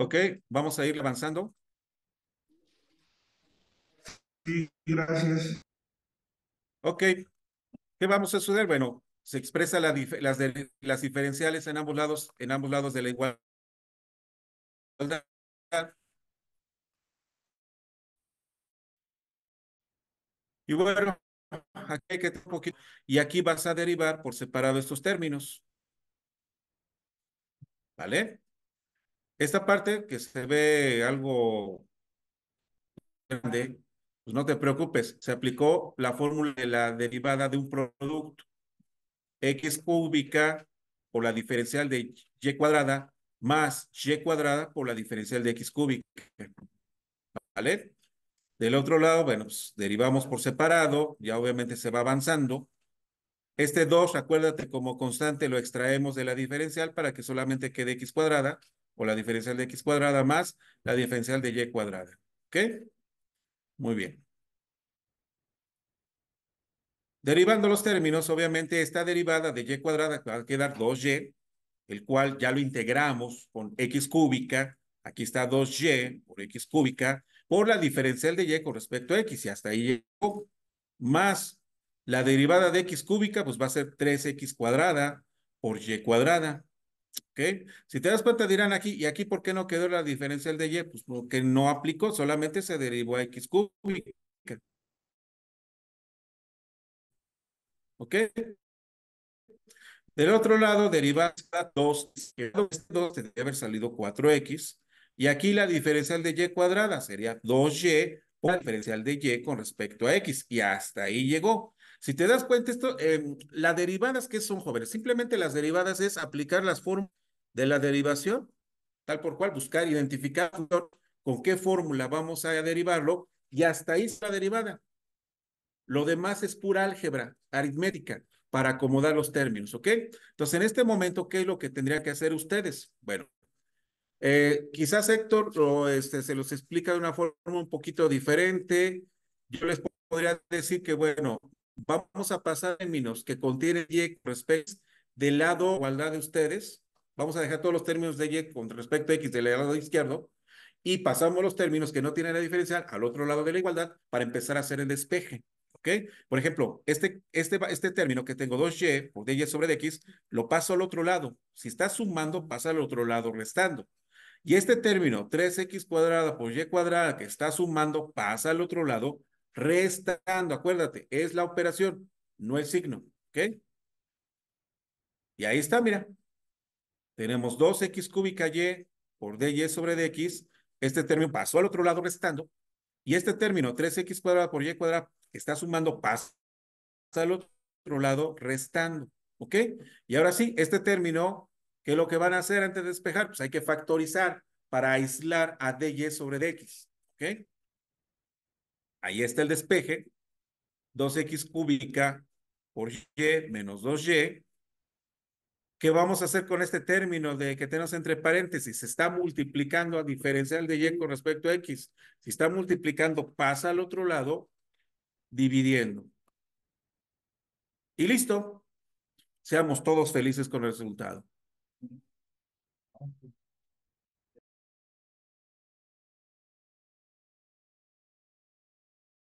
Ok, vamos a ir avanzando. Sí, gracias. Ok, ¿qué vamos a suceder? Bueno, se expresa la las, diferenciales en ambos lados, en ambos lados de la igualdad. Y bueno, aquí hay que un poquito, y aquí vas a derivar por separado estos términos. ¿Vale? Esta parte que se ve algo grande, pues no te preocupes, se aplicó la fórmula de la derivada de un producto x cúbica por la diferencial de y cuadrada más y cuadrada por la diferencial de x cúbica. ¿Vale? Del otro lado, bueno, pues derivamos por separado, ya obviamente se va avanzando. Este 2, acuérdate, como constante lo extraemos de la diferencial para que solamente quede x cuadrada o la diferencial de x cuadrada más la diferencial de y cuadrada. ¿Ok? Muy bien. Derivando los términos, obviamente esta derivada de y cuadrada va a quedar 2y, el cual ya lo integramos con x cúbica. Aquí está 2y por x cúbica por la diferencial de y con respecto a x y hasta ahí llegó. Más la derivada de x cúbica, pues va a ser 3x cuadrada por y cuadrada. Si te das cuenta dirán aquí, ¿y aquí por qué no quedó la diferencial de y? Pues porque no aplicó, solamente se derivó a x cúbica. ¿Ok? Del otro lado, derivada 2, 2 tendría haber salido 4x, y aquí la diferencial de y cuadrada sería 2y por la diferencial de y con respecto a x, y hasta ahí llegó. Si te das cuenta, esto, em, las derivadas, que son, jóvenes? Simplemente las derivadas es aplicar las fórmulas de la derivación, tal por cual buscar, identificar con qué fórmula vamos a derivarlo y hasta ahí está derivada. Lo demás es pura álgebra, aritmética, para acomodar los términos, ¿ok? Entonces, en este momento, ¿qué es lo que tendría que hacer ustedes? Bueno, eh, quizás Héctor este, se los explica de una forma un poquito diferente. Yo les podría decir que, bueno, vamos a pasar términos que contienen Y respecto del lado igualdad de ustedes Vamos a dejar todos los términos de y con respecto a x del lado izquierdo y pasamos los términos que no tienen la diferencial al otro lado de la igualdad para empezar a hacer el despeje. ¿Ok? Por ejemplo, este, este, este término que tengo 2y por Y sobre X, lo paso al otro lado. Si está sumando, pasa al otro lado restando. Y este término 3x cuadrada por y cuadrada que está sumando, pasa al otro lado restando. Acuérdate, es la operación, no el signo. ¿Ok? Y ahí está, mira, tenemos 2x cúbica y por dy sobre dx. Este término pasó al otro lado restando. Y este término, 3x cuadrada por y cuadrada, está sumando, pasa al otro lado restando. ¿Ok? Y ahora sí, este término, ¿qué es lo que van a hacer antes de despejar? Pues hay que factorizar para aislar a dy sobre dx. ¿Ok? Ahí está el despeje. 2x cúbica por y menos 2y ¿Qué vamos a hacer con este término de que tenemos entre paréntesis? Se está multiplicando a diferencial de y con respecto a x. Si está multiplicando, pasa al otro lado, dividiendo. Y listo. Seamos todos felices con el resultado.